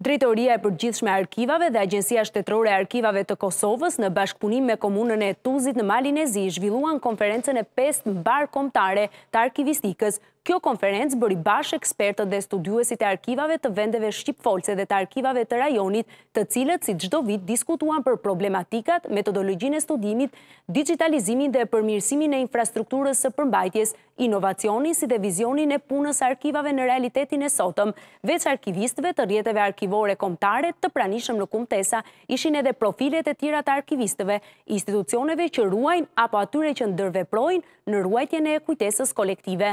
Drejtoria e përgjithshme arkivave dhe Agencia Shtetërore e Arkivave të Kosovës në bashkëpunim me komunën e Tuzit në Malin e Zi zhvilluan konferencën e 5 mbar kombëtare të arkivistikës Kjo konferencë bëri bashkë ekspertët dhe studiuesit e arkivave të vendeve Shqipfolse dhe të arkivave të rajonit të cilët si gjdo vit diskutuan për problematikat, metodologjin e studimit, digitalizimin dhe përmirësimin e infrastrukturës së përmbajtjes, inovacioni si dhe vizionin e punës arkivave në realitetin e sotëm, veç arkivistve të rjetëve arkivore komtare të pranishëm në kumtesa ishin edhe profilet e tjera të arkivistve, institucioneve që ruajnë apo atyre që ndërveprojnë në ruajtjene e kujtesës kolektive.